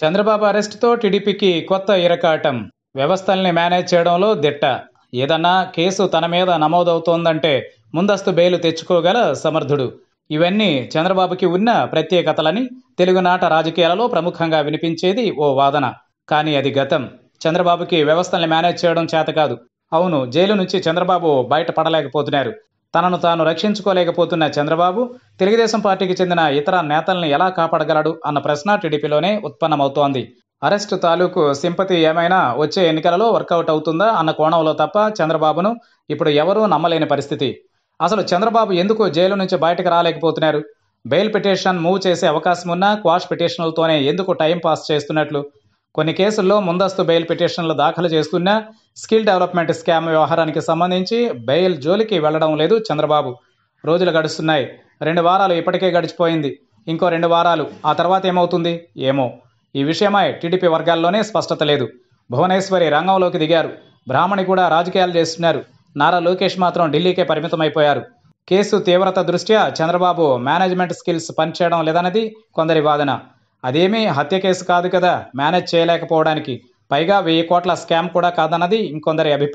చంద్రబాబు అరెస్ట్తో టీడీపీకి కొత్త ఇరకాటం వ్యవస్థల్ని మేనేజ్ చేయడంలో దిట్ట ఏదన్నా కేసు తన మీద నమోదవుతోందంటే ముందస్తు బెయిలు తెచ్చుకోగల సమర్థుడు ఇవన్నీ చంద్రబాబుకి ఉన్న ప్రత్యేకతలని తెలుగునాట రాజకీయాలలో ప్రముఖంగా వినిపించేది ఓ వాదన కానీ అది గతం చంద్రబాబుకి వ్యవస్థల్ని మేనేజ్ చేయడం చేత కాదు అవును జైలు నుంచి చంద్రబాబు బయటపడలేకపోతున్నారు తనను తాను రక్షించుకోలేకపోతున్న చంద్రబాబు తెలుగుదేశం పార్టీకి చెందిన ఇతర నేతల్ని ఎలా కాపాడగలడు అన్న ప్రశ్న టీడీపీలోనే ఉత్పన్నమవుతోంది అరెస్ట్ తాలూకు సింపతి ఏమైనా వచ్చే ఎన్నికలలో వర్కౌట్ అవుతుందా అన్న కోణంలో తప్ప చంద్రబాబును ఇప్పుడు ఎవరూ నమ్మలేని పరిస్థితి అసలు చంద్రబాబు ఎందుకు జైలు నుంచి బయటకు రాలేకపోతున్నారు బెయిల్ పిటిషన్ మూవ్ చేసే అవకాశం ఉన్నా క్వాష్ పిటిషన్లతోనే ఎందుకు టైం పాస్ చేస్తున్నట్లు కొన్ని కేసుల్లో ముందస్తు బెయిల్ పిటిషన్లు దాఖలు చేస్తున్న స్కిల్ డెవలప్మెంట్ స్కామ్ వ్యవహారానికి సంబంధించి బెయిల్ జోలికి వెళ్లడం లేదు చంద్రబాబు రోజులు గడుస్తున్నాయి రెండు వారాలు ఇప్పటికే గడిచిపోయింది ఇంకో రెండు వారాలు ఆ తర్వాత ఏమవుతుంది ఏమో ఈ విషయమై టీడీపీ వర్గాల్లోనే స్పష్టత లేదు భువనేశ్వరి రంగంలోకి దిగారు బ్రాహ్మణి కూడా రాజకీయాలు చేస్తున్నారు నారా లోకేష్ మాత్రం ఢిల్లీకే పరిమితమైపోయారు కేసు తీవ్రత దృష్ట్యా చంద్రబాబు మేనేజ్మెంట్ స్కిల్స్ పనిచేయడం లేదన్నది కొందరి వాదన అదేమీ హత్య కేసు కాదు కదా మేనేజ్ చేయలేకపోవడానికి పైగా వెయ్యి కోట్ల స్కామ్ కూడా కాదన్నది ఇంకొందరి అభిప్రాయం